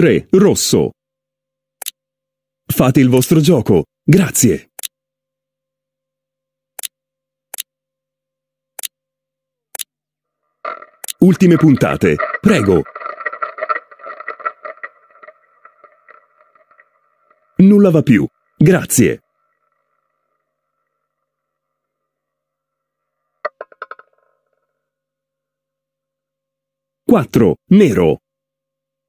3. Rosso. Fate il vostro gioco. Grazie. Ultime puntate. Prego. Nulla va più. Grazie. Quattro. Nero.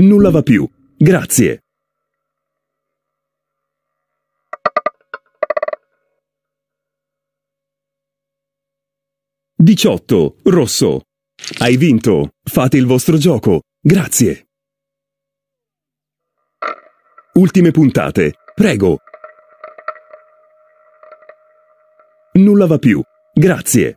Nulla va più. Grazie. Diciotto, rosso. Hai vinto. Fate il vostro gioco. Grazie. Ultime puntate. Prego. Nulla va più. Grazie.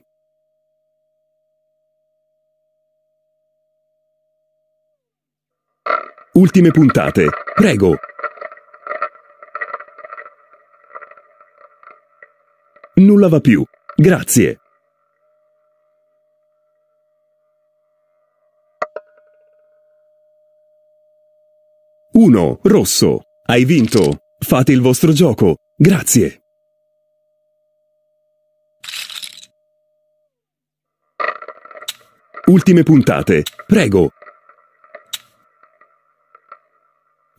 Ultime puntate. Prego. Nulla va più. Grazie. Uno, rosso. Hai vinto. Fate il vostro gioco. Grazie. Ultime puntate. Prego.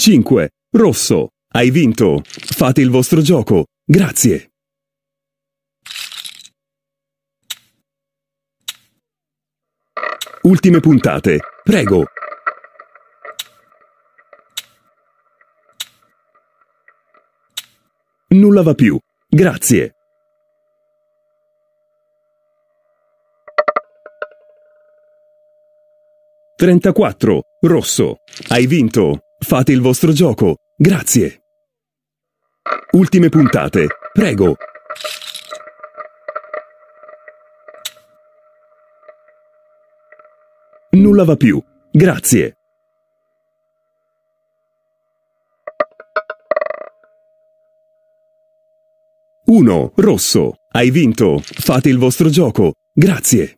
5. Rosso. Hai vinto. Fate il vostro gioco. Grazie. Ultime puntate. Prego. Nulla va più. Grazie. Trentaquattro. Rosso. Hai vinto. Fate il vostro gioco. Grazie. Ultime puntate. Prego. Nulla va più. Grazie. Uno, rosso. Hai vinto. Fate il vostro gioco. Grazie.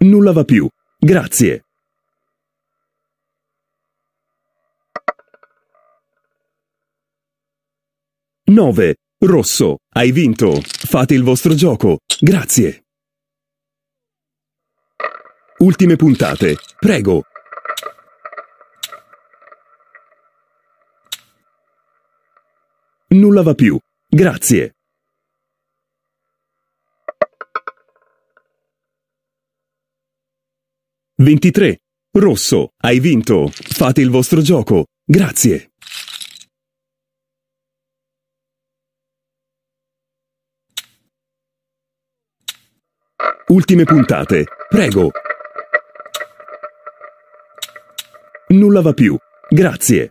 Nulla va più. Grazie. Nove. Rosso. Hai vinto. Fate il vostro gioco. Grazie. Ultime puntate. Prego. Nulla va più. Grazie. 23. Rosso, hai vinto. Fate il vostro gioco. Grazie. Ultime puntate. Prego. Nulla va più. Grazie.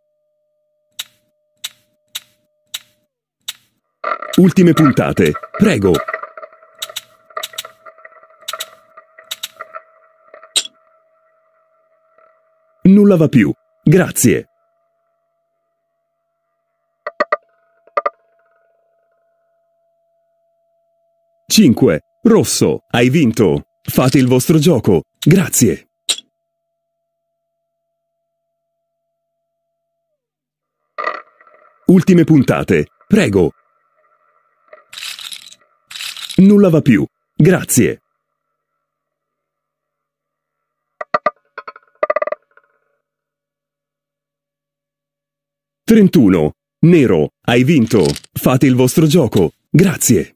ultime puntate. Prego. Nulla va più. Grazie. Cinque. Rosso, hai vinto. Fate il vostro gioco. Grazie. Ultime puntate. Prego. Nulla va più. Grazie. Trentuno. Nero, hai vinto. Fate il vostro gioco. Grazie.